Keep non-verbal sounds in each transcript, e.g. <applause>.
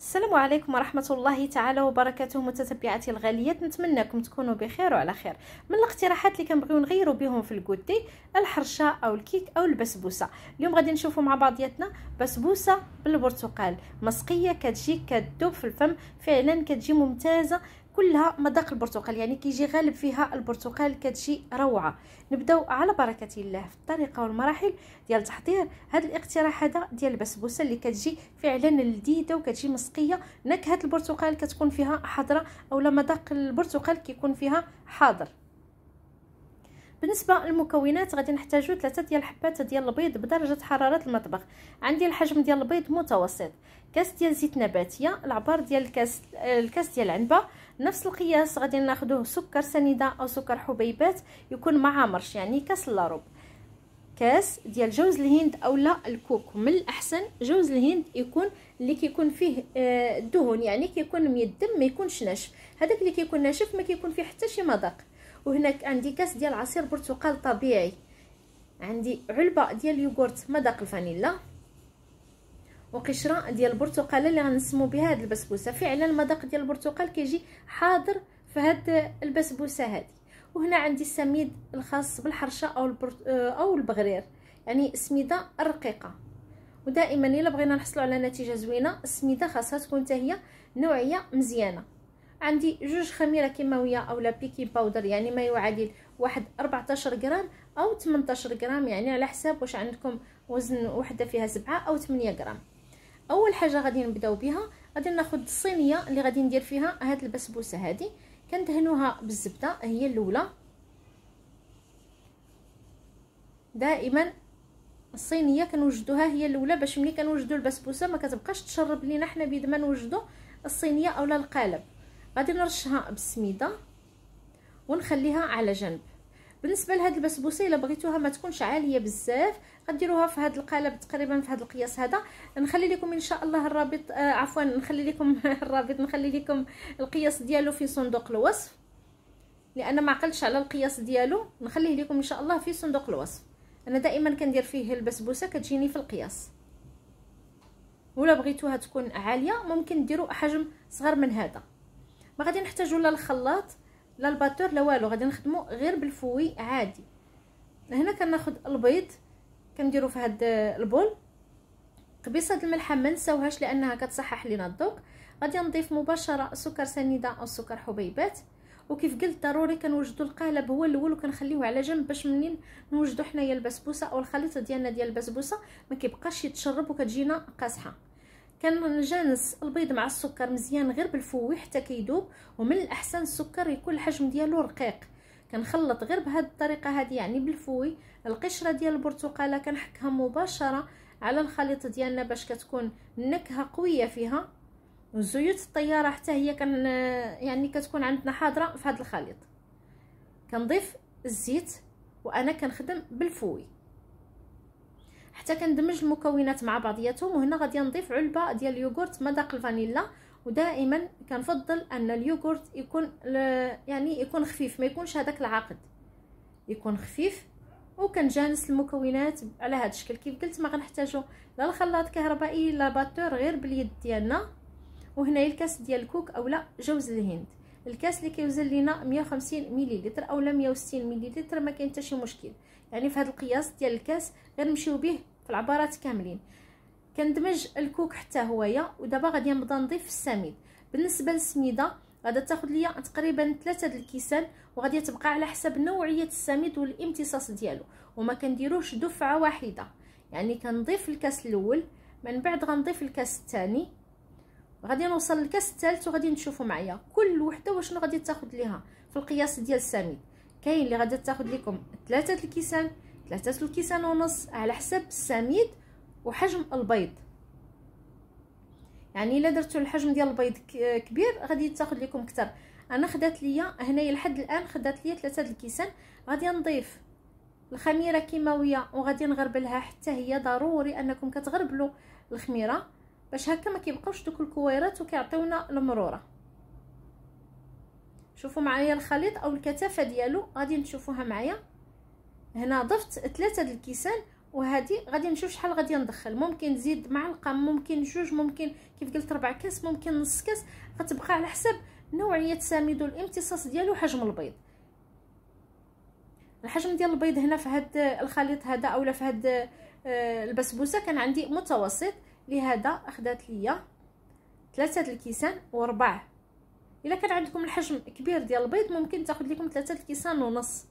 السلام عليكم ورحمة الله تعالى وبركاته متتبعاتي الغاليات نتمنىكم تكونوا بخير وعلى خير من الاقتراحات اللي كنبغيو نغيروا بهم في الكودي الحرشة او الكيك او البسبوسة اليوم غادي نشوفوا مع بعضياتنا بسبوسة بالبرتقال مسقية كتجي كتدوب في الفم فعلا كتجي ممتازة كلها مذاق البرتقال يعني كيجي غالب فيها البرتقال كتجي روعه نبداو على بركه الله في الطريقه والمراحل ديال تحضير هذا الاقتراح هذا ديال البسبوسه اللي كتجي فعلا لذيذه وكتجي مسقيه نكهه البرتقال كتكون فيها حاضره اولا مذاق البرتقال كيكون فيها حاضر بالنسبه للمكونات غادي نحتاجو ثلاثه ديال الحبات ديال البيض بدرجه حراره المطبخ عندي الحجم ديال البيض متوسط كاس ديال زيت نباتيه العبار ديال الكاس آه، الكاس ديال العنبه نفس القياس غادي ناخذوه سكر سنيده او سكر حبيبات يكون مع مرش يعني كاس ربع كاس ديال جوز الهند اولا الكوك من الاحسن جوز الهند يكون اللي كيكون فيه الدهون آه، يعني كيكون ميدم ما يكونش ناشف هذاك اللي كيكون ناشف ما كيكون فيه حتى شي مذاق وهناك عندي كاس ديال عصير برتقال طبيعي عندي علبه ديال اليوغورت مذاق الفانيلا وقشره ديال البرتقاله اللي غنسمو بها هذه البسبوسه فعلا المذاق ديال البرتقال كيجي حاضر في هذه البسبوسه هذه وهنا عندي السميد الخاص بالحرشه او او البغرير يعني السميده الرقيقه ودائما الا بغينا نحصلوا على نتيجه زوينه السميده خاصها تكون حتى هي نوعيه مزيانه عندي جوج خميره كيماويه اولا بيكي باودر يعني ما يعادل واحد 14 غرام او 18 غرام يعني على حساب واش عندكم وزن وحده فيها سبعة او 8 غرام اول حاجه غادي نبداو بها غادي ناخذ الصينيه اللي غادي ندير فيها هاد البسبوسه هادي كندهنوها بالزبده هي الاولى دائما الصينيه كنوجدوها هي الاولى باش ملي كنوجدو البسبوسه ما كتبقاش تشرب لينا حنا بيد ما نوجدو الصينيه اولا القالب غادي نرشها بالسميده ونخليها على جنب بالنسبه لهاد البسبوسه الا بغيتوها ما تكونش عاليه بزاف غديروها في هاد القالب تقريبا في هاد القياس هذا نخلي لكم ان شاء الله الرابط آه عفوا نخلي لكم <laughs> الرابط نخلي لكم القياس ديالو في صندوق الوصف لان ما عقلتش على القياس ديالو نخليه لكم ان شاء الله في صندوق الوصف انا دائما كندير فيه البسبوسه كتجيني في القياس ولا بغيتوها تكون عاليه ممكن ديروا حجم صغر من هذا ما غادي نحتاجو لا الخلاط لا الباتور لا والو غادي نخدمو غير بالفوي عادي هنا كناخد البيض كنديرو في هاد البول قبيصه د الملحه ما نساوهاش لانها كتصحح لينا الذوق غادي نضيف مباشره سكر سنيده او سكر حبيبات وكيف قلت ضروري كنوجدوا القالب هو الاول وكنخليوه على جنب باش منين نوجدوا حنايا البسبوسه او الخليط ديالنا ديال البسبوسه ما كيبقاش يتشرب وكتجينا قاصحه كنجانس البيض مع السكر مزيان غير بالفوي حتى كيذوب ومن الاحسن السكر يكون الحجم ديالو رقيق كنخلط غير بهاد الطريقه هادي يعني بالفوي القشره ديال البرتقاله كنحكها مباشره على الخليط ديالنا باش كتكون النكهه قويه فيها وزيوت الطياره حتى هي كان يعني كتكون عندنا حاضره في هذا الخليط كنضيف الزيت وانا كنخدم بالفوي حتى كندمج المكونات مع بعضياتهم وهنا غادي نضيف علبه ديال اليوغورت مذاق الفانيلا ودائما كنفضل ان اليوغورت يكون يعني يكون خفيف ما يكونش هذاك العقد يكون خفيف وكنجانس المكونات على هذا الشكل كيف قلت ما غنحتاجو لا الخلاط كهربائي لا باتور غير باليد ديالنا وهنا الكاس ديال الكوك اولا جوز الهند الكاس اللي كيوزن لينا 150 مليلتر اولا 160 مليلتر ما كاين حتى شي مشكل يعني في هذا القياس ديال الكاس غنمشيو به في العبارات كاملين كندمج الكوك حتى هويا ودابا غادي نبدا نضيف السميد بالنسبه للسميده غادا تاخذ ليا تقريبا ثلاثة د الكيسان وغادي تبقى على حسب نوعيه السميد والامتصاص ديالو وما كنديروش دفعه واحده يعني كنضيف الكاس الاول من بعد غنضيف الكاس الثاني غادي نوصل للكاس الثالث وغادي نشوفوا معايا كل وحده وشنو غادي تاخذ ليها في القياس ديال السميد كاين اللي غادي تاخذ لكم ثلاثة الكيسان ثلاثة الكيسان ونص على حسب السميد وحجم البيض يعني الا درتو الحجم ديال البيض كبير غادي تاخذ لكم اكثر انا خدات ليا هنايا لحد الان خدات ليا ثلاثة الكيسان غادي نضيف الخميره كيماويه وغادي نغربلها حتى هي ضروري انكم كتغربلوا الخميره باش هكا ما كيبقاوش دوك الكويرات وكيعطيونا المروره شوفوا معايا الخليط او الكثافه ديالو غادي تشوفوها معايا هنا ضفت ثلاثه د الكيسان وهذه غادي نشوف شحال غادي ندخل ممكن نزيد معلقه ممكن جوج ممكن كيف قلت ربع كاس ممكن نص كاس غتبقى على حسب نوعيه السميد والامتصاص ديالو حجم البيض الحجم ديال البيض هنا في هذا الخليط هذا اولا في هذا آه، البسبوسه كان عندي متوسط لهذا اخذت ليا ثلاثه الكيسان وربع الا كان عندكم الحجم كبير ديال البيض ممكن تاخذ لكم ثلاثه الكيسان ونص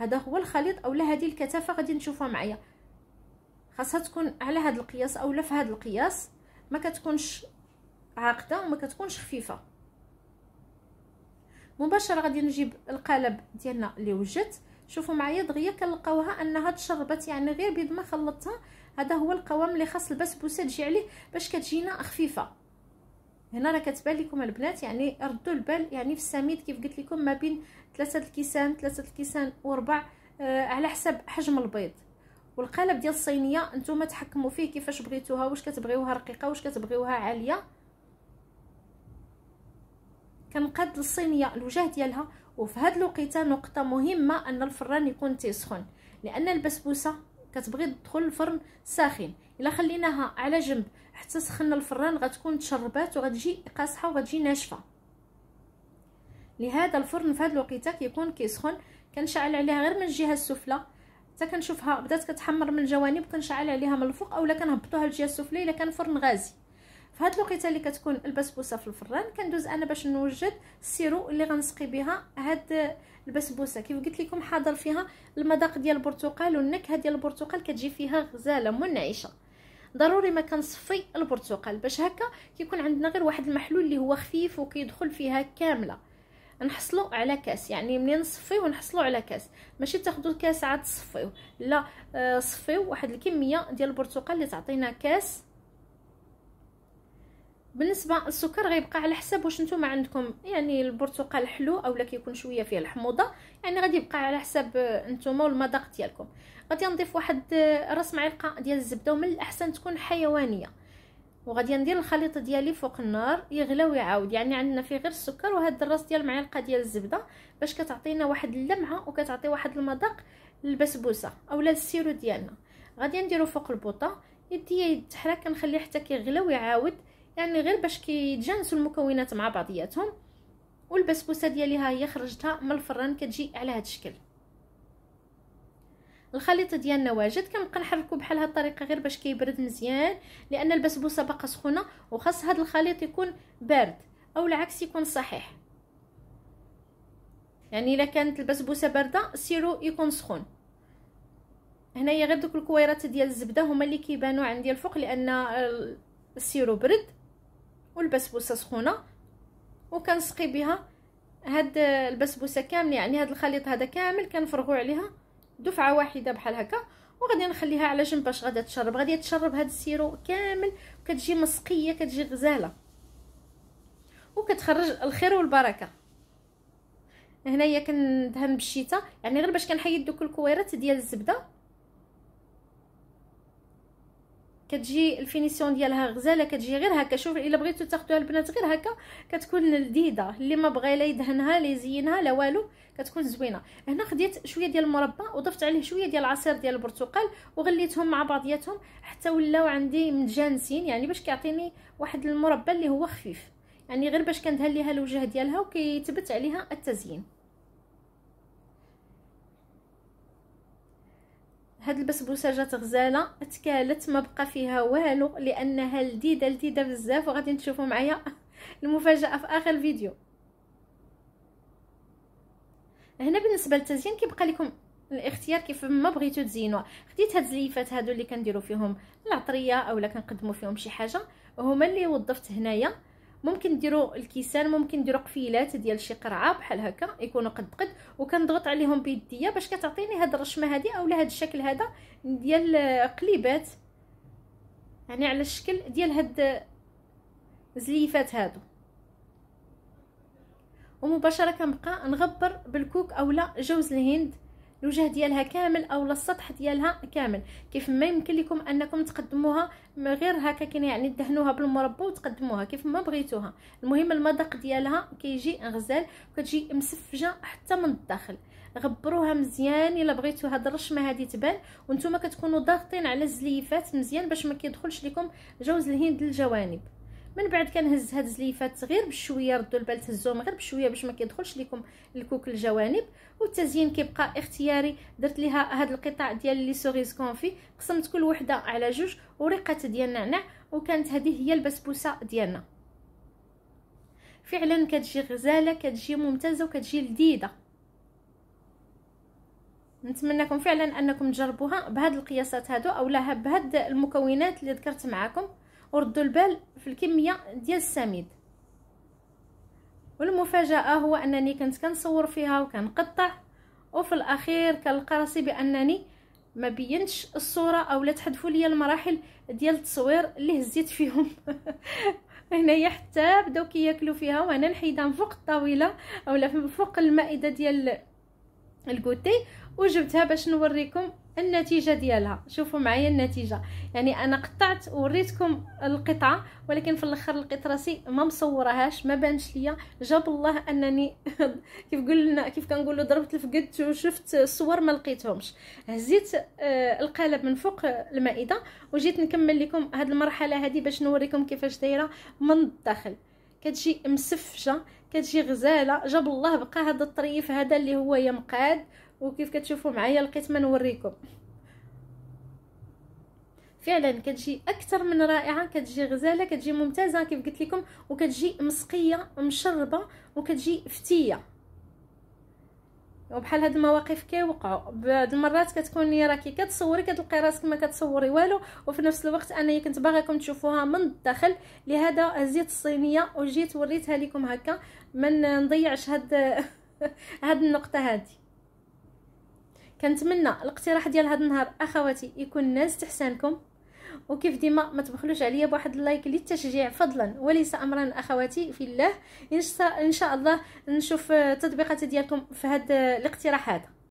هذا هو الخليط اولا هذه الكثافه غادي نشوفها معايا خاصها تكون على هذا القياس اولا في هذا القياس ما كتكونش عاقده وما كتكونش خفيفه مباشره غادي نجيب القالب ديالنا اللي وجدت شوفوا معايا دغيا كنلقاوها انها تشربت يعني غير بيد ما خلطتها هذا هو القوام اللي خاص البسبوسه تجي عليه باش كتجينا خفيفه هنا راه كتبان لكم البنات يعني ردوا البال يعني في السميد كيف قلت لكم ما بين ثلاثه الكيسان ثلاثه الكيسان وربع آه على حسب حجم البيض والقالب ديال الصينيه نتوما تحكموا فيه كيفاش بغيتوها واش كتبغيوها رقيقه واش كتبغيوها عاليه كنقاد الصينيه الوجه ديالها وفي هاد الوقيته نقطه مهمه ان الفران يكون تيسخن لان البسبوسه كتبغي تدخل الفرن ساخن الا خليناها على جنب حتى سخنا الفران غتكون تشربات وغتجي قاصحه وغتجي ناشفه لهذا الفرن في هذا الوقيته كيكون كيسخن كنشعل عليها غير من الجهه السفلى حتى كنشوفها بدات كتحمر من الجوانب كنشعل عليها من الفوق اولا كنهبطوها للجهه السفلى الا كان فرن غازي فهاد هاد الوقيته اللي كتكون البسبوسه في الفران كندوز انا باش نوجد السيرو اللي غنسقي بها هاد البسبوسه كيف قلت لكم حاضر فيها المذاق ديال البرتقال والنكهه ديال البرتقال كتجي فيها غزاله منعشه ضروري ما كنصفي البرتقال باش هكا كيكون عندنا غير واحد المحلول اللي هو خفيف وكيدخل فيها كامله نحصلوا على كاس يعني ملي نصفيو نحصلوا على كاس ماشي تاخذوا كاس عاد تصفيو لا آه، صفيو واحد الكميه ديال البرتقال اللي تعطينا كاس بالنسبه السكر غيبقى على حسب واش نتوما عندكم يعني البرتقال حلو اولا كيكون شويه فيه الحموضه يعني غادي يبقى على حساب نتوما والمذاق ديالكم غادي نضيف واحد آه، راس معلقه ديال الزبده ومن الاحسن تكون حيوانيه وغادي ندير الخليط ديالي فوق النار يغلى ويعاود يعني عندنا فيه غير السكر وهاد الراس ديال معلقه ديال الزبده باش كتعطينا واحد اللمعه وكتعطي واحد المذاق للبسبوسه اولا السيرو ديالنا غادي نديرو فوق البوطه يدي يتحرك كنخليه حتى كيغلى ويعاود يعني غير باش كيتجانسوا المكونات مع بعضياتهم والبسبوسه ديالي ها هي خرجتها من الفران كتجي على هذا الشكل الخليط ديالنا واجد كنبقى نحركو بحال هاد الطريقه غير باش كيبرد مزيان لان البسبوسه باقا سخونه وخاص هاد الخليط يكون بارد او العكس يكون صحيح يعني الا كانت البسبوسه بارده سيرو يكون سخون هنايا غير دوك الكويرات ديال الزبده هما اللي كيبانو عندي الفوق لان السيرو برد والبسبوسه سخونه وكنسقي بها هاد البسبوسه كامله يعني هاد الخليط هذا كامل كنفرغوا عليها دفعه واحده بحال هكا وغادي نخليها على جنب باش غادي تشرب غادي تشرب هاد السيرو كامل وكتجي مسقيه كتجي غزاله وكتخرج الخير والبركه هنايا كندهن بالشيتا يعني غير باش كنحيد دوك الكويرات ديال الزبده كتجي الفينيسيون ديالها غزاله كتجي غير هكا شوف الا بغيتو تاخذوها البنات غير هكا كتكون لذيذه اللي ما بغى لا يدهنها لا يزينها لا والو كتكون زوينه هنا خديت شويه ديال المربى وضفت عليه شويه ديال العصير ديال البرتقال وغليتهم مع بعضياتهم حتى ولاو عندي متجانسين يعني باش كيعطيني واحد المربى اللي هو خفيف يعني غير باش كندهن ليها الوجه ديالها وكيتبت عليها التزيين هاد البسبوسه جات غزاله تكالت ما بقى فيها والو لانها لذيذه لذيذه بزاف وغادي تشوفوا معايا <laughs> المفاجاه في اخر الفيديو هنا بالنسبه للتزيين كيبقى لكم الاختيار كيف ما بغيتو تزينوها خديت هاد الزليفات هادو اللي كنديروا فيهم العطريه اولا كنقدموا فيهم شي حاجه هما اللي وظفت هنايا ممكن ديروا الكيسان ممكن ديروا قفيلات ديال شي قرعه بحال هكا يكونوا قد قد وكنضغط عليهم بيديا باش كتعطيني هاد الرشمه هادي اولا هاد الشكل هذا ديال قليبات يعني على الشكل ديال هاد زليفات هادو ومباشره كنبقى نغبر بالكوك اولا جوز الهند الوجه ديالها كامل او السطح ديالها كامل كيف ما يمكن لكم انكم تقدموها من غير هكا كاين يعني دهنوها بالمربى وتقدموها كيف ما بغيتوها المهم المذاق ديالها كيجي غزال وكتجي مسفجه حتى من الداخل غبروها مزيان الا بغيتو هاد الرشمه هادي تبان وانتم كتكونوا ضاغطين على الزليفات مزيان باش ما كيدخلش لكم جوز الهند للجوانب من بعد كنهز هاد الزليفات غير بشويه ردوا البال تهزوهم غير بشويه باش ما كيدخلش لكم الكوك الجوانب والتزيين كيبقى اختياري درت ليها هاد القطع ديال لي سوريس كونفي قسمت كل وحده على جوج ورقه ديال النعناع وكانت هذه هي البسبوسه ديالنا فعلا كتجي غزاله كتجي ممتازه وكتجي لذيذه نتمنىكم فعلا انكم تجربوها بهاد القياسات هادو اولا بهاد المكونات اللي ذكرت معكم وردوا البال في الكميه ديال السميد والمفاجاه هو انني كنت كنصور فيها وكنقطع وفي الاخير كنلقى راسي بانني ما بينتش الصوره اولا تحذفوا لي المراحل ديال التصوير اللي هزيت فيهم <laughs> هنايا حتى بداو كياكلوا فيها وانا نحيدها من فوق الطاوله اولا فوق المائده ديال الكوتي وجبتها باش نوريكم النتيجه ديالها شوفوا معايا النتيجه يعني انا قطعت وريتكم القطعه ولكن في الاخر لقيت راسي ما مصورهاش ما بانش ليا جاب الله انني <laughs> كيف قلنا كيف كنقولوا ضربت الفقد وشفت الصور ما لقيتهمش هزيت آه، القالب من فوق المائده وجيت نكمل لكم هاد المرحله هذه باش نوريكم كيفاش دايره من الداخل كتجي مسفشه كتجي غزاله جاب الله بقى هذا الطريف هذا اللي هو يمقاد وكيف كتشوفوا معايا لقيت ما نوريكم فعلا كتجي اكثر من رائعه كتجي غزاله كتجي ممتازه كيف قلت لكم وكتجي مسقيه مشربه وكتجي فتيه وبحال هاد المواقف كيوقعوا بعض المرات كتكوني راكي كتصوري كتلقاي راسك ما كتصوري والو وفي نفس الوقت انا كنت باغاكم تشوفوها من الداخل لهذا هزيت الصينيه وجيت وريتها لكم هكا ما نضيعش هاد <laughs> هاد النقطه هادي كنتمنى الاقتراح ديال هذا النهار اخواتي يكون ناس تحسانكم وكيف ديما ما تبخلوش عليا بواحد اللايك للتشجيع فضلا وليس امرا اخواتي في الله ان شاء الله نشوف تطبيقات ديالكم في هذا الاقتراح هذا